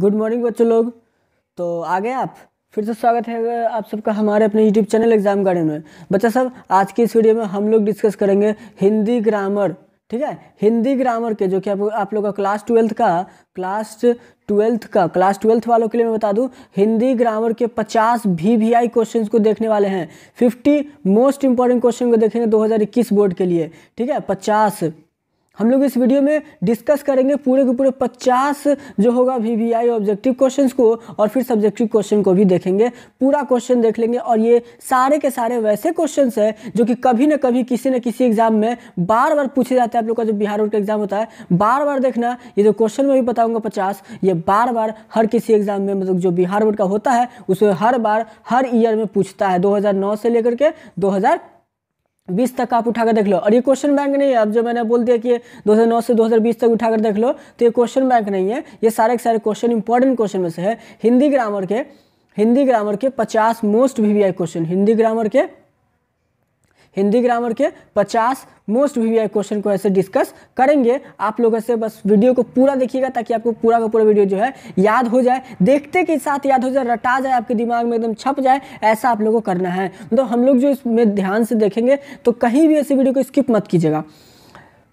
good morning बच्चों लोग तो आ गए आप फिर से स्वागत है आप सबका हमारे अपने यूट्यूब चैनल एग्जाम गार्डन में बच्चा सब आज की इस वीडियो में हम लोग डिस्कस करेंगे हिंदी ग्रामर ठीक है हिंदी ग्रामर के जो कि आप आप लोग का क्लास ट्वेल्थ का क्लास ट्वेल्थ का क्लास ट्वेल्थ वालों के लिए मैं बता दूं हिंदी ग्रामर के 50 वी वी आई क्वेश्चन को देखने वाले हैं 50 मोस्ट इंपॉर्टेंट क्वेश्चन को देखेंगे 2021 बोर्ड के लिए ठीक है हम लोग इस वीडियो में डिस्कस करेंगे पूरे के पूरे 50 जो होगा V V I objective question को और फिर सब्जेक्टिव क्वेश्चन को भी देखेंगे पूरा क्वेश्चन देख लेंगे और ये सारे के सारे वैसे क्वेश्चन है जो कि कभी ना कभी किसी न किसी एग्जाम में बार बार पूछे जाते हैं आप लोग का जो बिहार बोर्ड का एग्जाम होता है बार बार देखना ये जो क्वेश्चन में भी बताऊँगा पचास ये बार बार हर किसी एग्जाम में मतलब जो बिहार बोर्ड का होता है उसमें हर बार हर ईयर में पूछता है दो से लेकर के दो बीस तक आप उठाकर देख लो और ये क्वेश्चन बैंक नहीं है अब जो मैंने बोल दिया कि 2009 से 2020 तक उठाकर देख लो तो ये क्वेश्चन बैंक नहीं है ये सारे के सारे क्वेश्चन इंपॉर्टेंट क्वेश्चन में से है हिंदी ग्रामर के हिंदी ग्रामर के 50 most VVI question Hindi grammar के हिंदी ग्रामर के 50 मोस्ट वीवीआई क्वेश्चन को ऐसे डिस्कस करेंगे आप लोग ऐसे बस वीडियो को पूरा देखिएगा ताकि आपको पूरा का पूरा वीडियो जो है याद हो जाए देखते के साथ याद हो जाए रटा जाए आपके दिमाग में एकदम छप जाए ऐसा आप लोगों को करना है मतलब तो हम लोग जो इसमें ध्यान से देखेंगे तो कहीं भी ऐसे वीडियो को स्किप मत कीजिएगा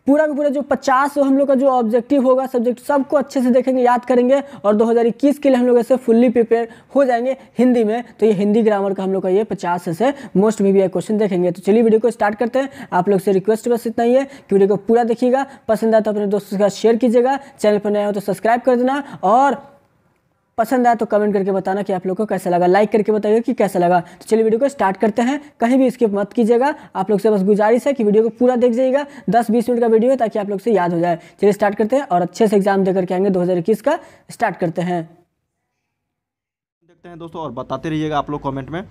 पूरा का पूरा जो पचास हम लोग का जो ऑब्जेक्टिव होगा सब्जेक्ट सबको अच्छे से देखेंगे याद करेंगे और 2021 के लिए हम लोग ऐसे फुल्ली प्रिपेयर हो जाएंगे हिंदी में तो ये हिंदी ग्रामर का हम लोग का ये पचास से मोस्ट वी क्वेश्चन देखेंगे तो चलिए वीडियो को स्टार्ट करते हैं आप लोग से रिक्वेस्ट बस इतना ही है कि वीडियो को पूरा देखिएगा पसंद आए तो अपने दोस्तों के साथ शेयर कीजिएगा चैनल पर नया हो तो सब्सक्राइब कर देना और पसंद आया तो कमेंट करके बताना कि आप लोग को कैसा लगा लाइक करके बताइए कि कैसा लगा तो चलिए वीडियो को स्टार्ट करते हैं कहीं भी स्किप मत कीजिएगा आप लोग से बस गुजारिश है कि वीडियो को पूरा देख जाइएगा दस बीस मिनट का वीडियो है ताकि आप लोग से याद हो जाए चलिए स्टार्ट करते हैं और अच्छे से एग्जाम देकर के आएंगे दो का स्टार्ट करते हैं देखते हैं दोस्तों और बताते रहिएगा आप लोग कॉमेंट में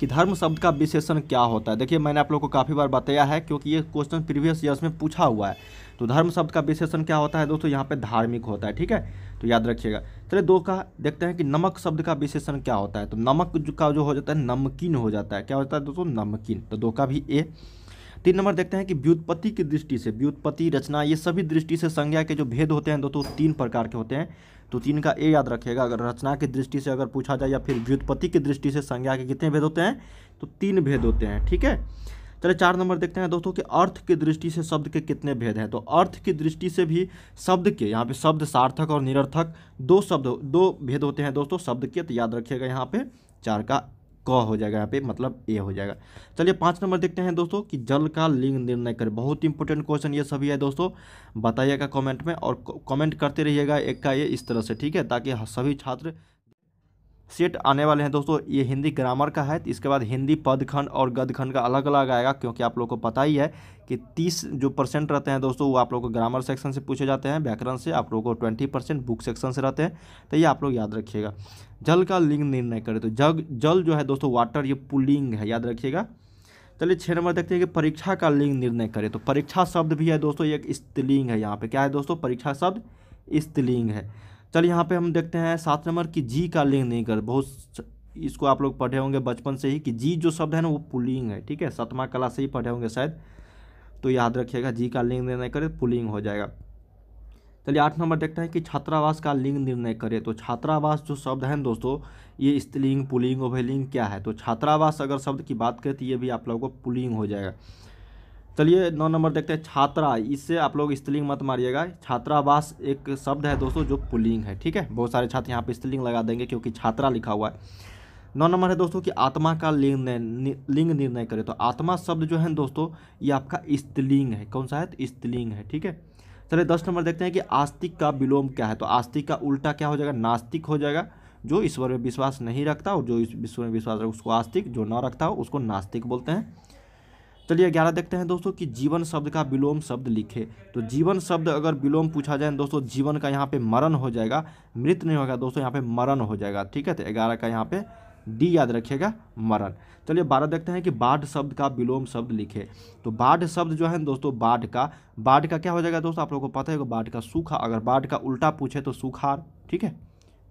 कि धर्म शब्द का विशेषण क्या होता है देखिए मैंने आप लोग को काफ़ी बार बताया है क्योंकि ये क्वेश्चन प्रीवियस ईयर्स में पूछा हुआ है तो धर्म शब्द का विशेषण क्या होता है दोस्तों यहाँ पे धार्मिक होता है ठीक है तो याद रखिएगा चलिए दो का देखते हैं कि नमक शब्द का विशेषण क्या होता है तो नमक का जो हो जाता है नमकीन हो जाता है क्या होता है दोस्तों नमकीन तो दो का भी ए तीन नंबर देखते हैं कि व्युत्पत्ति की दृष्टि से व्युत्पत्ति रचना ये सभी दृष्टि से संज्ञा के जो भेद होते हैं दोस्तों तीन प्रकार के होते हैं तो तीन का ए याद रखिएगा अगर रचना की दृष्टि से अगर पूछा जाए या फिर व्युत्पत्ति की दृष्टि से संज्ञा के कितने भेद होते हैं तो तीन भेद होते हैं ठीक है चले चार नंबर देखते हैं दोस्तों कि अर्थ की दृष्टि से शब्द के कितने भेद हैं तो अर्थ की दृष्टि से भी शब्द के यहाँ पे शब्द सार्थक और निरर्थक दो शब्द दो भेद होते हैं दोस्तों शब्द के तो याद रखिएगा यहाँ पे चार का क हो जाएगा यहाँ पे मतलब ए हो जाएगा चलिए पाँच नंबर देखते हैं दोस्तों कि जल का लिंग निर्णय करें बहुत इंपॉर्टेंट क्वेश्चन ये सभी है दोस्तों बताइएगा कमेंट में और कमेंट करते रहिएगा एक का ये इस तरह से ठीक है ताकि सभी छात्र सेट आने वाले हैं दोस्तों ये हिंदी ग्रामर का है इसके बाद हिंदी पदखंड और गदखंड का अलग अलग आएगा क्योंकि आप लोग को पता ही है कि 30 जो परसेंट रहते हैं दोस्तों वो आप लोग को ग्रामर सेक्शन से पूछे जाते हैं व्याकरण से आप लोग को 20 परसेंट बुक सेक्शन से रहते हैं तो ये आप लोग याद रखिएगा जल का लिंग निर्णय करें तो जग जल जो है दोस्तों वाटर ये पुलिंग है याद रखिएगा चलिए छः नंबर देखते हैं कि परीक्षा का लिंग निर्णय करें तो परीक्षा शब्द भी है दोस्तों एक स्त्रीलिंग है यहाँ पे क्या है दोस्तों परीक्षा शब्द स्त्रीलिंग है चल यहाँ पे हम देखते हैं सात नंबर की जी का लिंग नहीं कर बहुत इसको आप लोग पढ़े होंगे बचपन से ही कि जी जो शब्द है ना वो पुलिंग है ठीक है सतमा कला से ही पढ़े होंगे शायद तो याद रखिएगा जी का लिंग निर्णय करे पुलिंग हो जाएगा चलिए आठ नंबर देखते हैं कि छात्रावास का लिंग निर्णय करे तो छात्रावास जो शब्द है दोस्तों ये स्त्रीलिंग पुलिंग ओभलिंग क्या है तो छात्रावास अगर शब्द की बात करें तो ये भी आप लोगों को पुलिंग हो जाएगा चलिए नौ नंबर देखते हैं छात्रा इससे आप लोग स्त्रीलिंग मत मारिएगा छात्रावास एक शब्द है दोस्तों जो पुलिंग है ठीक है बहुत सारे छात्र यहाँ पे स्त्रीलिंग लगा देंगे क्योंकि छात्रा लिखा हुआ है नौ नंबर है दोस्तों कि आत्मा का लिंग निर्णय लिंग निर्णय करें तो आत्मा शब्द जो है दोस्तों ये आपका स्त्रीलिंग है कौन सा है स्त्रीलिंग है ठीक है चलिए दस नंबर देखते हैं कि आस्तिक का विलोम क्या है तो आस्तिक का उल्टा क्या हो जाएगा नास्तिक हो जाएगा जो ईश्वर में विश्वास नहीं रखता और जो ईश्वर में विश्वास रखता उसको आस्तिक जो ना रखता हो उसको नास्तिक बोलते हैं चलिए ग्यारह देखते हैं दोस्तों कि जीवन शब्द का विलोम शब्द लिखे तो जीवन शब्द अगर विलोम पूछा जाए दोस्तों जीवन का यहाँ पे मरण हो जाएगा मृत नहीं होगा दोस्तों यहाँ पे मरण हो जाएगा ठीक है तो ग्यारह का यहाँ पे डी याद रखिएगा मरण चलिए बारह देखते हैं कि बाढ़ शब्द का विलोम शब्द लिखे तो बाढ़ शब्द जो है दोस्तों बाढ़ का बाढ़ का क्या हो जाएगा दोस्तों आप लोगों को पता है बाढ़ का सूखा अगर बाढ़ का उल्टा पूछे तो सूखार ठीक है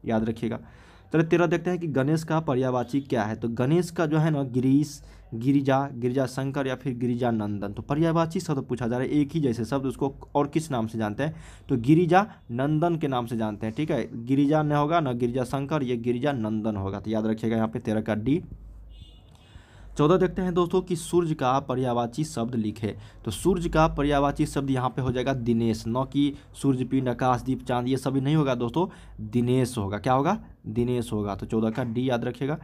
याद रखिएगा चलो तेरह देखते हैं कि गणेश का पर्यावाची क्या है तो गणेश का जो है ना गिरीश गिरिजा गिरिजा शंकर या फिर गिरिजा नंदन तो पर्यावाची शब्द पूछा जा रहा है एक ही जैसे शब्द उसको और किस नाम से जानते हैं तो गिरिजा नंदन के नाम से जानते हैं ठीक है गिरिजा न होगा ना गिरिजा शंकर ये गिरिजा नंदन होगा तो याद रखिएगा यहाँ पे तेरह का डी चौदह देखते हैं दोस्तों कि सूर्य का पर्यावाची शब्द लिखे तो सूर्य का पर्यावाची शब्द यहाँ पे हो जाएगा दिनेश न कि सूर्य पिंड आकाश दीप चांद ये सभी नहीं होगा दोस्तों दिनेश होगा क्या होगा दिनेश होगा तो चौदह का डी याद रखेगा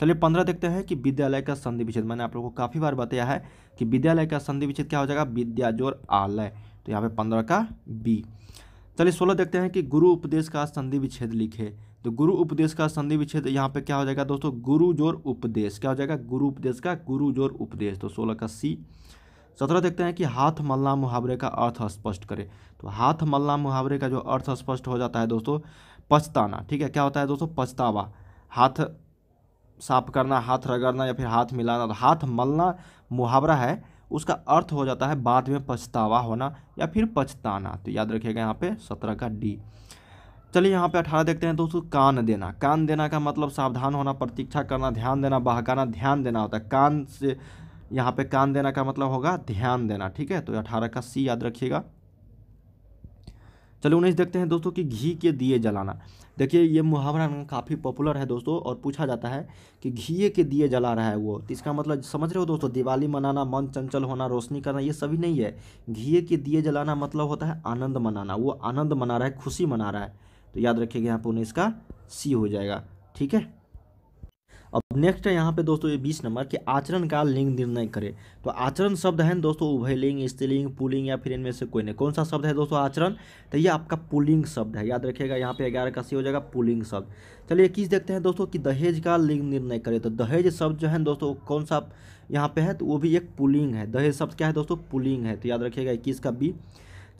चलिए पंद्रह देखते हैं कि विद्यालय का संधि विच्छेद मैंने आप लोगों को काफ़ी बार बताया है कि विद्यालय का संधि विच्छेद क्या हो जाएगा विद्याजोर आलय तो यहाँ पे पंद्रह का बी चलिए सोलह देखते हैं कि गुरु उपदेश का संधि विच्छेद लिखे तो गुरु उपदेश का संधि विच्छेद यहाँ पे क्या हो जाएगा दोस्तों गुरु जोर उपदेश क्या हो जाएगा गुरु उपदेश का गुरु जोर उपदेश तो सोलह का सी सत्रह देखते हैं कि हाथ मलना मुहावरे का अर्थ स्पष्ट करें तो हाथ मलना मुहावरे का जो अर्थ स्पष्ट हो जाता है दोस्तों पछताना ठीक है क्या होता है दोस्तों पछतावा हाथ साफ करना हाथ रगड़ना या फिर हाथ मिलाना तो हाथ मलना मुहावरा है उसका अर्थ हो जाता है बाद में पछतावा होना या फिर पछताना तो याद रखिएगा यहाँ पे सत्रह का डी चलिए यहाँ पे अठारह देखते हैं दोस्तों कान देना कान देना का मतलब सावधान होना प्रतीक्षा करना ध्यान देना बहकाना ध्यान देना होता है कान से यहाँ पे कान देना का मतलब होगा ध्यान देना ठीक है तो अठारह का सी याद रखिएगा चलिए उन्नीस देखते हैं दोस्तों कि घी के दिए जलाना देखिए ये मुहावरा काफ़ी पॉपुलर है दोस्तों और पूछा जाता है कि घी के दिए जला रहा है वो तो इसका मतलब समझ रहे हो दोस्तों दिवाली मनाना मन चंचल होना रोशनी करना ये सभी नहीं है घी के दिए जलाना मतलब होता है आनंद मनाना वो आनंद मना रहा है खुशी मना रहा है तो याद रखिएगा यहाँ पर उन्नीस का सी हो जाएगा ठीक है अब नेक्स्ट है यहाँ पे दोस्तों ये बीस नंबर कि आचरण का लिंग निर्णय करें तो आचरण शब्द है दोस्तों उभय लिंग स्त्रीलिंग पुलिंग या फिर इनमें से कोई नहीं कौन सा शब्द है दोस्तों आचरण तो ये आपका पुलिंग शब्द है याद रखिएगा यहाँ पे ग्यारह का सी हो जाएगा पुलिंग शब्द चलिए इक्कीस देखते हैं दोस्तों कि दहेज का लिंग निर्णय करे तो दहेज शब्द जो है दोस्तों कौन सा यहाँ पे है तो वो भी एक पुलिंग है दहेज शब्द क्या है दोस्तों पुलिंग है तो याद रखिएगा इक्कीस का बी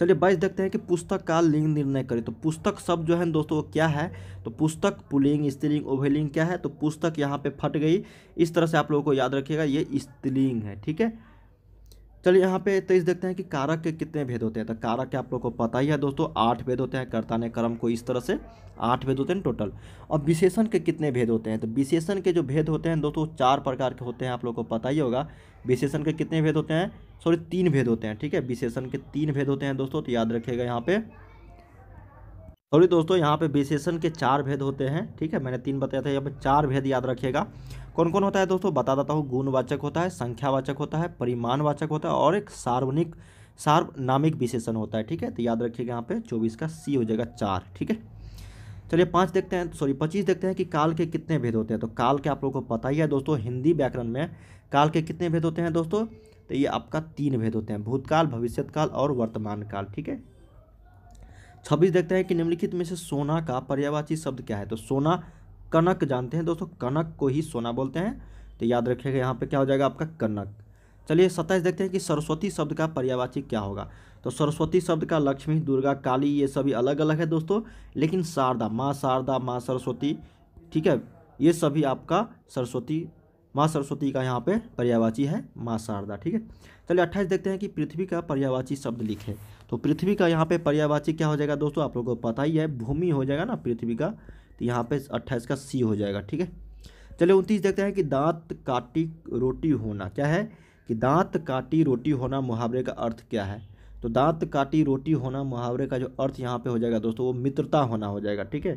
चलिए बाईस देखते हैं कि पुस्तक का लिंग निर्णय करें तो पुस्तक शब्द जो है दोस्तों वो क्या है तो पुस्तक पुलिंग स्त्रीलिंग उभयलिंग क्या है तो पुस्तक यहाँ पे फट गई इस तरह से आप लोगों को याद रखिएगा ये स्त्रीलिंग है ठीक है चलिए यहाँ पे तो इस देखते हैं कि कारक के कितने भेद होते हैं तो कारक के आप लोग को पता ही है दोस्तों आठ भेद होते हैं कर्ता ने कर्म को इस तरह से आठ भेद होते हैं टोटल और विशेषण के कितने भेद होते हैं तो विशेषण के जो भेद होते हैं दोस्तों चार प्रकार के होते हैं आप लोग को पता ही होगा विशेषण के कितने भेद होते हैं सॉरी तीन भेद होते हैं ठीक है विशेषण के तीन भेद होते हैं दोस्तों तो याद रखिएगा यहाँ पे सॉरी दोस्तों यहाँ पे विशेषण के चार भेद होते हैं ठीक है मैंने तीन बताया था यहाँ पे चार भेद याद रखिएगा कौन कौन होता है दोस्तों बता देता हूँ गुणवाचक होता है संख्यावाचक होता है परिमाणवाचक होता है और एक सार्वनिक सार्वनामिक विशेषण होता है ठीक है तो याद रखिएगा यहाँ पे चौबीस का सी हो जाएगा चार ठीक है चलिए पाँच देखते हैं सॉरी पच्चीस देखते हैं कि काल के कितने भेद होते हैं तो काल के आप लोगों को पता ही है दोस्तों हिंदी व्याकरण में काल के कितने भेद होते हैं दोस्तों तो ये आपका तीन भेद होते हैं भूतकाल भविष्य और वर्तमान काल ठीक है छब्बीस देखते हैं कि निम्नलिखित में से सोना का पर्यावाची शब्द क्या है तो सोना कनक जानते हैं दोस्तों कनक को ही सोना बोलते हैं तो याद रखिएगा यहाँ पे क्या हो जाएगा आपका कनक चलिए सत्ताईस देखते हैं कि सरस्वती शब्द का पर्यावाची क्या होगा तो सरस्वती शब्द का लक्ष्मी दुर्गा काली ये सभी अलग अलग है दोस्तों लेकिन शारदा माँ शारदा माँ सरस्वती ठीक है ये सभी आपका सरस्वती माँ सरस्वती का यहाँ पे पर्यावाची है माँ शारदा ठीक है चलिए अट्ठाईस देखते हैं कि पृथ्वी का पर्यावाची शब्द लिखे तो पृथ्वी का यहाँ पे पर्यावाची क्या हो जाएगा दोस्तों आप लोगों को पता ही है भूमि हो जाएगा ना पृथ्वी का तो यहाँ पे अट्ठाईस का सी हो जाएगा ठीक है चलिए उनतीस देखते हैं कि दांत काटी रोटी होना क्या है कि दांत काटी रोटी होना मुहावरे का अर्थ क्या है तो दांत काटी रोटी होना मुहावरे का जो अर्थ यहाँ पे हो जाएगा दोस्तों वो मित्रता होना हो जाएगा ठीक है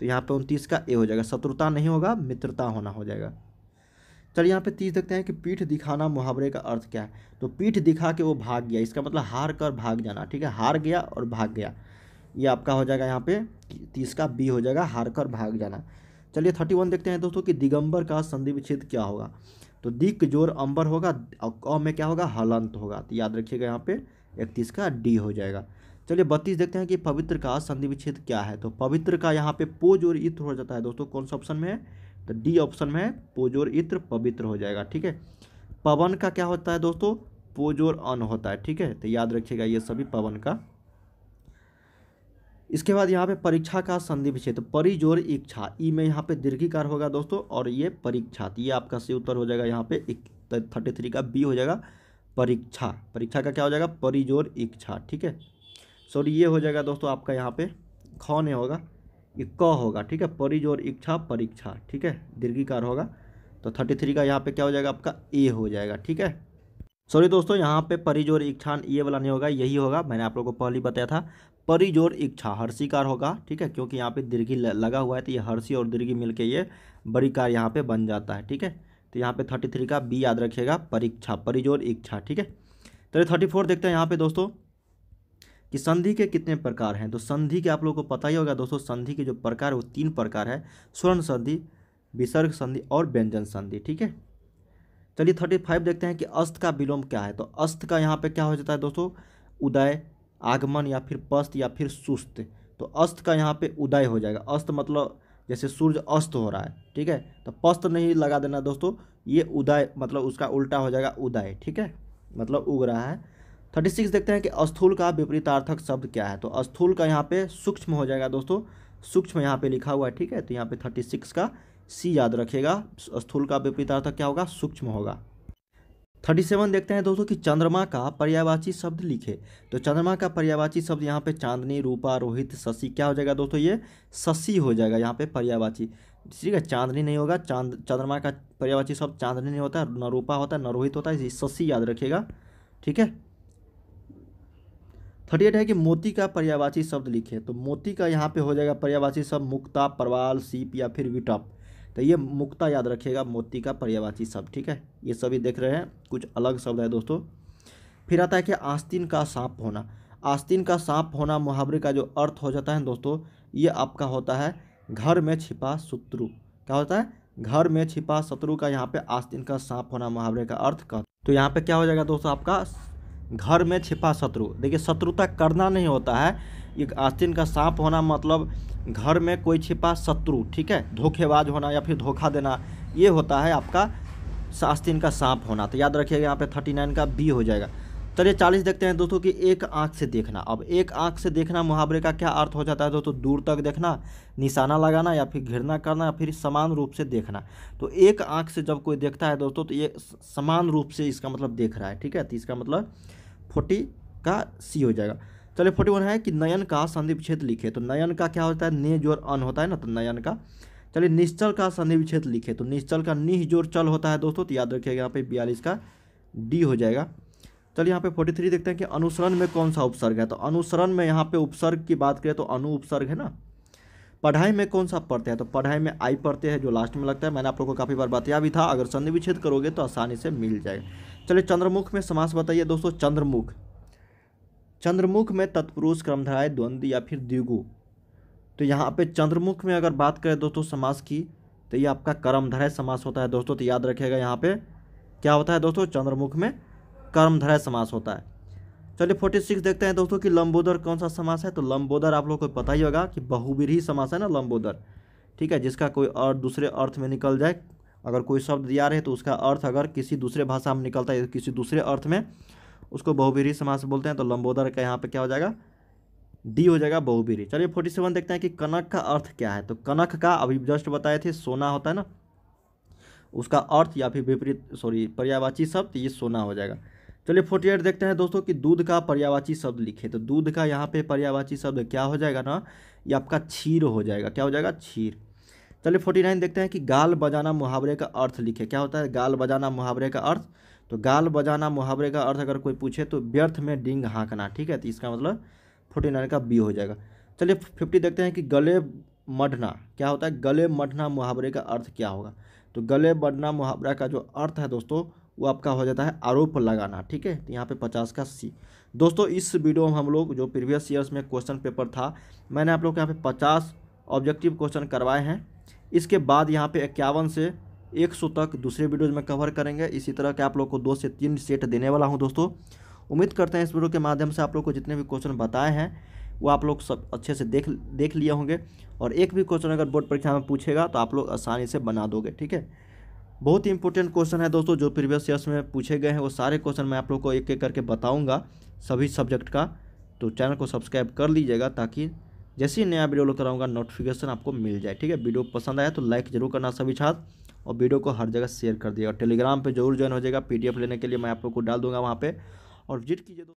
तो यहाँ पे उनतीस का ए हो जाएगा शत्रुता नहीं होगा मित्रता होना हो जाएगा चलिए यहाँ पे तीस देखते हैं कि पीठ दिखाना मुहावरे का अर्थ क्या है तो पीठ दिखा के वो भाग गया इसका मतलब हार कर भाग जाना ठीक है हार गया और भाग गया ये आपका हो जाएगा यहाँ पे तीस का बी हो जाएगा हार कर भाग जाना चलिए थर्टी वन देखते हैं दोस्तों कि दिगंबर का संधि विच्छेद क्या होगा तो दिक जोर अंबर होगा अ में क्या होगा हलंत होगा तो याद रखिएगा यहाँ पे इकतीस का डी हो जाएगा चलिए बत्तीस देखते हैं कि पवित्र का संधि विच्छेद क्या है तो पवित्र का यहाँ पे पोज और इत्र हो जाता है दोस्तों कौन सा ऑप्शन में है तो डी ऑप्शन में है पोज और इत्र पवित्र हो जाएगा ठीक है पवन का क्या होता है दोस्तों पोज और अन होता है ठीक है तो याद रखिएगा ये सभी पवन का इसके बाद यहाँ पे परीक्षा का संधि विच्छेद परिजोर इच्छा ई में यहाँ पे दीर्घिकार होगा दोस्तों और ये परीक्षा ये आपका सी उत्तर हो जाएगा यहाँ पे थर्टी थ्री का बी हो जाएगा परीक्षा परीक्षा का क्या हो जाएगा परिजोर इच्छा ठीक है सॉरी ये हो जाएगा दोस्तों आपका यहाँ पे ख नहीं होगा ये क होगा ठीक है परिजोर इच्छा परीक्षा ठीक है दीर्घिकार होगा तो थर्टी थ्री का यहाँ पे क्या हो जाएगा आपका ए हो जाएगा ठीक है सॉरी दोस्तों यहाँ पे परिजोर इच्छान ये वाला नहीं होगा यही होगा मैंने आप लोगों को पहले बताया था परिजोर इच्छा हर्षी कार होगा ठीक है क्योंकि यहाँ पे दीर्घी लगा हुआ है तो ये हर्षी और दीर्घी मिलके ये बड़ी कार यहाँ पे बन जाता है ठीक है तो यहाँ पे थर्टी थ्री का बी याद रखिएगा परीक्षा परिजोर इच्छा ठीक है तो थर्टी फोर देखते हैं यहाँ पे दोस्तों कि संधि के कितने प्रकार हैं तो संधि के आप लोगों को पता ही होगा दोस्तों संधि के जो प्रकार है वो तीन प्रकार है स्वर्ण संधि विसर्ग संधि और व्यंजन संधि ठीक है चलिए थर्टी फाइव देखते हैं कि अस्त का विलोम क्या है तो अस्त का यहाँ पे क्या हो जाता है दोस्तों उदय आगमन या फिर पस्त या फिर सुस्त तो अस्त का यहाँ पे उदय हो जाएगा अस्त मतलब जैसे सूर्य अस्त हो रहा है ठीक है तो पस्त नहीं लगा देना दोस्तों ये उदय मतलब उसका उल्टा हो जाएगा उदय ठीक है मतलब उग रहा है थर्टी सिक्स देखते हैं कि अस्थूल का विपरीतार्थक शब्द क्या है तो अस्थूल का यहाँ पे सूक्ष्म हो जाएगा दोस्तों सूक्ष्म यहाँ पे लिखा हुआ है ठीक है तो यहाँ पे थर्टी सिक्स का सी याद रखेगा स्थूल का विपरीतार्थक क्या होगा सूक्ष्म होगा थर्टी सेवन देखते हैं दोस्तों कि चंद्रमा का पर्यावाची शब्द लिखे तो चंद्रमा का पर्यावाची शब्द यहाँ पे चांदनी रूपा रोहित शशि क्या हो जाएगा दोस्तों ये शशि हो जाएगा यहाँ पे पर्यावाची ठीक है चांदनी नहीं होगा चांद चंद्रमा का पर्यावाची शब्द चांदनी नहीं होता न रूपा होता न रोहित होता है शशि याद रखिएगा ठीक है थर्टी एट है कि मोती का पर्यावाची शब्द लिखे तो मोती का यहाँ पे हो जाएगा पर्यावाची शब्द मुक्ता परवाल सीप या फिर विटप तो ये मुक्ता याद रखिएगा मोती का पर्यावाची शब्द ठीक है ये सभी देख रहे हैं कुछ अलग शब्द है दोस्तों फिर आता है कि आस्तीन का सांप होना आस्तीन का सांप होना मुहावरे का जो अर्थ हो जाता है दोस्तों ये आपका होता है घर में छिपा शत्रु क्या होता है घर में छिपा शत्रु का यहाँ पे आस्तीन का सांप होना मुहावरे का अर्थ कर तो यहाँ पे क्या हो जाएगा दोस्तों आपका घर में छिपा शत्रु देखिए शत्रुता करना नहीं होता है एक आस्तीन का सांप होना मतलब घर में कोई छिपा शत्रु ठीक है धोखेबाज होना या फिर धोखा देना ये होता है आपका आस्तीन का सांप होना तो याद रखिएगा यहाँ पे थर्टी नाइन का बी हो जाएगा चलिए चालीस देखते हैं दोस्तों कि एक आँख से देखना अब एक आँख से देखना मुहावरे का क्या अर्थ हो जाता है दोस्तों दूर तक देखना निशाना लगाना या फिर घिरना करना या फिर समान रूप से देखना तो एक आँख से जब कोई देखता है दोस्तों तो ये समान रूप से इसका मतलब देख रहा है ठीक है तो इसका मतलब फोर्टी का सी हो जाएगा चलिए फोर्टी वन है कि नयन का संधि विच्छेद लिखे तो नयन का क्या होता है निह जोर अन होता है ना तो नयन का चलिए निश्चल का संधि विच्छेद लिखे तो निश्चल का निह जोर चल होता है दोस्तों तो याद रखिएगा यहाँ पे बयालीस का डी हो जाएगा चलिए यहाँ पे फोर्टी थ्री देखते हैं कि अनुसरण में कौन सा उपसर्ग है तो अनुसरण में यहाँ पे उपसर्ग की बात करें तो अनु उपसर्ग है ना पढ़ाई में कौन सा पढ़ते हैं तो पढ़ाई में आई पढ़ते हैं जो लास्ट में लगता है मैंने आप लोगों को काफ़ी बार बताया भी था अगर संधि विच्छेद करोगे तो आसानी से मिल जाएगा चलिए चंद्रमुख में समास बताइए दोस्तों चंद्रमुख चंद्रमुख में तत्पुरुष क्रमधराय द्वंद या फिर द्विगु तो यहाँ पे चंद्रमुख में अगर बात करें दोस्तों समास की तो ये आपका कर्मधराय समास होता है दोस्तों तो याद रखिएगा यहाँ पे क्या होता है दोस्तों चंद्रमुख में कर्मधराय समास होता है चलिए फोर्टी सिक्स देखते हैं दोस्तों कि लंबोदर कौन सा समास है तो लंबोदर आप लोग को पता ही होगा कि बहुविरही समास है ना लंबोदर ठीक है जिसका कोई और दूसरे अर्थ में निकल जाए अगर कोई शब्द दिया रहे तो उसका अर्थ अगर किसी दूसरे भाषा में निकलता है किसी दूसरे अर्थ में उसको बहुबीरी समास बोलते हैं तो लंबोदर का यहाँ पे क्या हो जाएगा डी हो जाएगा बहुबीरी चलिए फोर्टी सेवन देखते हैं कि कनक का अर्थ क्या है तो कनक का अभी जस्ट बताए थे सोना होता है ना उसका अर्थ या फिर विपरीत सॉरी पर्यावाची शब्द ये सोना हो जाएगा चलिए फोर्टी एट देखते हैं दोस्तों कि दूध का पर्यावाची शब्द लिखे तो दूध का यहाँ पे पर्यावाची शब्द क्या हो जाएगा ना ये आपका छीर हो जाएगा क्या हो जाएगा छीर चलिए फोर्टी नाइन देखते हैं कि गाल बजाना मुहावरे का अर्थ लिखे क्या होता है गाल बजाना मुहावरे का अर्थ तो गाल बजाना मुहावरे का अर्थ अगर कोई पूछे तो व्यर्थ में डिंग हाँकना ठीक है तो इसका मतलब फोर्टी नाइन का बी हो जाएगा चलिए फिफ्टी देखते हैं कि गले मढ़ना क्या होता है गले मढ़ना मुहावरे का अर्थ क्या होगा तो गले मढ़ना मुहावरा का जो अर्थ है दोस्तों वो आपका हो जाता है आरोप लगाना ठीक है तो यहाँ पे पचास का सी दोस्तों इस वीडियो में हम लोग जो प्रीवियस ईयर्स में क्वेश्चन पेपर था मैंने आप लोग के यहाँ पे पचास ऑब्जेक्टिव क्वेश्चन करवाए हैं इसके बाद यहाँ पे इक्यावन से एक सौ तक दूसरे वीडियोज में कवर करेंगे इसी तरह के आप लोग को दो से तीन सेट देने वाला हूँ दोस्तों उम्मीद करते हैं इस वीडियो के माध्यम से आप लोग को जितने भी क्वेश्चन बताए हैं वो आप लोग सब अच्छे से देख देख लिए होंगे और एक भी क्वेश्चन अगर बोर्ड परीक्षा में पूछेगा तो आप लोग आसानी से बना दोगे ठीक है बहुत ही इंपॉर्टेंट क्वेश्चन है दोस्तों जो प्रीवियस ईयर्स में पूछे गए हैं वो सारे क्वेश्चन मैं आप लोग को एक एक करके बताऊंगा सभी सब्जेक्ट का तो चैनल को सब्सक्राइब कर लीजिएगा ताकि जैसे ही नया वीडियो लोग कराऊंगा नोटिफिकेशन आपको मिल जाए ठीक है वीडियो पसंद आया तो लाइक जरूर करना सभी छात्र और वीडियो को हर जगह शेयर कर दिएगा टेलीग्राम पर जरूर ज्वाइन हो जाएगा पी लेने के लिए मैं आप लोग को डाल दूंगा वहाँ पर और विजिट कीजिए